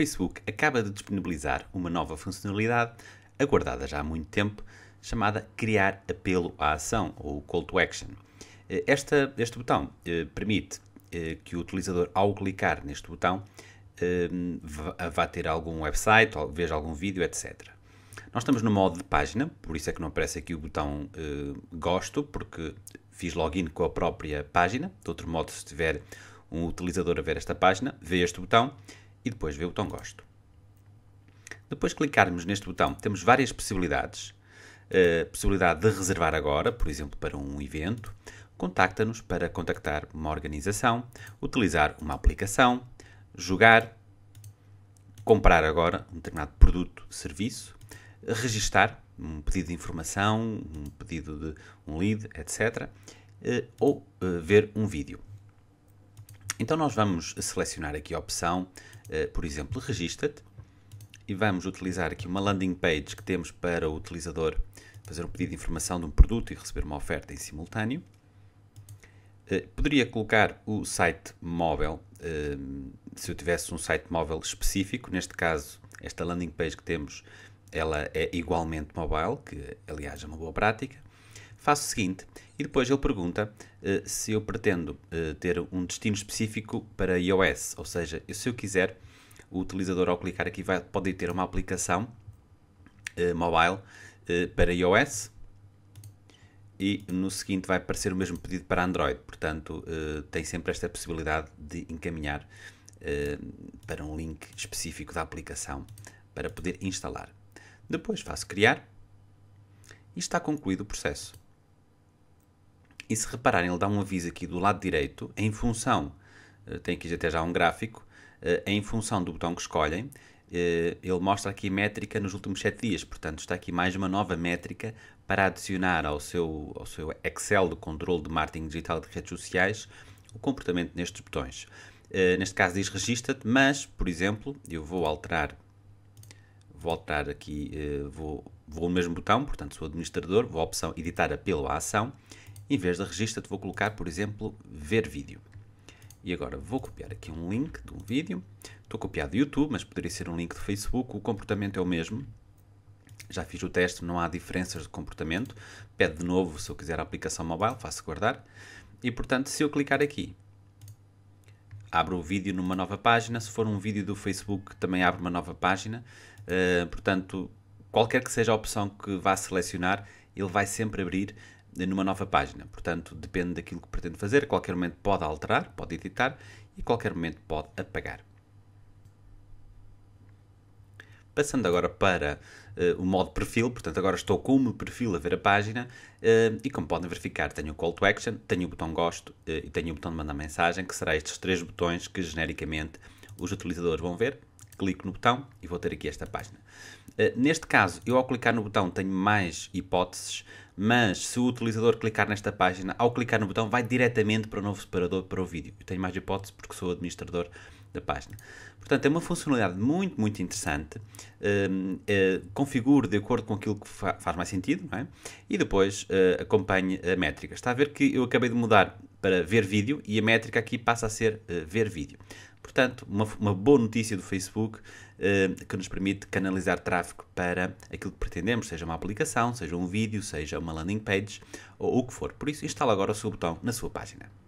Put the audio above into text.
Facebook acaba de disponibilizar uma nova funcionalidade, aguardada já há muito tempo, chamada Criar Apelo à Ação, ou Call to Action. Eh, esta, este botão eh, permite eh, que o utilizador, ao clicar neste botão, eh, vá ter algum website, veja algum vídeo, etc. Nós estamos no modo de página, por isso é que não aparece aqui o botão eh, Gosto, porque fiz login com a própria página. De outro modo, se tiver um utilizador a ver esta página, vê este botão e depois ver o botão gosto. Depois clicarmos neste botão, temos várias possibilidades. A eh, possibilidade de reservar agora, por exemplo, para um evento. Contacta-nos para contactar uma organização, utilizar uma aplicação, jogar, comprar agora um determinado produto, serviço, registar um pedido de informação, um pedido de um lead, etc. Eh, ou eh, ver um vídeo. Então nós vamos selecionar aqui a opção, eh, por exemplo, registra-te e vamos utilizar aqui uma landing page que temos para o utilizador fazer um pedido de informação de um produto e receber uma oferta em simultâneo. Eh, poderia colocar o site móvel, eh, se eu tivesse um site móvel específico, neste caso esta landing page que temos ela é igualmente mobile, que aliás é uma boa prática. Faço o seguinte, e depois ele pergunta uh, se eu pretendo uh, ter um destino específico para iOS, ou seja, se eu quiser, o utilizador ao clicar aqui vai, pode ter uma aplicação uh, mobile para iOS e no seguinte vai aparecer o mesmo pedido para Android, portanto tem sempre esta possibilidade de encaminhar para um link específico da aplicação para poder instalar. Depois faço criar e está concluído o processo. E se repararem, ele dá um aviso aqui do lado direito, em função, eh, tem aqui até já um gráfico, eh, em função do botão que escolhem, eh, ele mostra aqui métrica nos últimos 7 dias, portanto está aqui mais uma nova métrica para adicionar ao seu, ao seu Excel do controle de marketing digital de redes sociais o comportamento nestes botões. Neste caso diz registra-te, mas, por exemplo, eu vou alterar, vou alterar aqui, vou, vou no mesmo botão, portanto sou administrador, vou à opção editar apelo à ação em vez de registra-te, vou colocar, por exemplo, ver vídeo. E agora vou copiar aqui um link de um vídeo. Estou a copiar do YouTube, mas poderia ser um link do Facebook. O comportamento é o mesmo. Já fiz o teste, não há diferenças de comportamento. Pede de novo, se eu quiser, a aplicação mobile, faço guardar. E, portanto, se eu clicar aqui, abre o vídeo numa nova página. Se for um vídeo do Facebook, também abre uma nova página. Uh, portanto, qualquer que seja a opção que vá selecionar, ele vai sempre abrir numa nova página. Portanto, depende daquilo que pretende fazer. A qualquer momento pode alterar, pode editar e a qualquer momento pode apagar. Passando agora para uh, o modo perfil, portanto, agora estou com o meu perfil a ver a página uh, e, como podem verificar, tenho o call to action, tenho o botão gosto uh, e tenho o botão de mandar mensagem, que será estes três botões que genericamente os utilizadores vão ver. Clico no botão e vou ter aqui esta página. Eh, neste caso, eu ao clicar no botão tenho mais hipóteses, mas se o utilizador clicar nesta página, ao clicar no botão vai diretamente para o novo separador para o vídeo. Eu tenho mais hipóteses porque sou administrador da página. Portanto, é uma funcionalidade muito, muito interessante. Uh, ehm, uh, eh, configure de acordo com aquilo que fa faz mais sentido é? e depois uh, acompanhe a métrica. Está a ver que eu acabei de mudar para ver vídeo e a métrica aqui passa a ser ver vídeo. Portanto, uma, uma boa notícia do Facebook eh, que nos permite canalizar tráfego para aquilo que pretendemos, seja uma aplicação, seja um vídeo, seja uma landing page ou o que for. Por isso, instala agora o seu botão na sua página.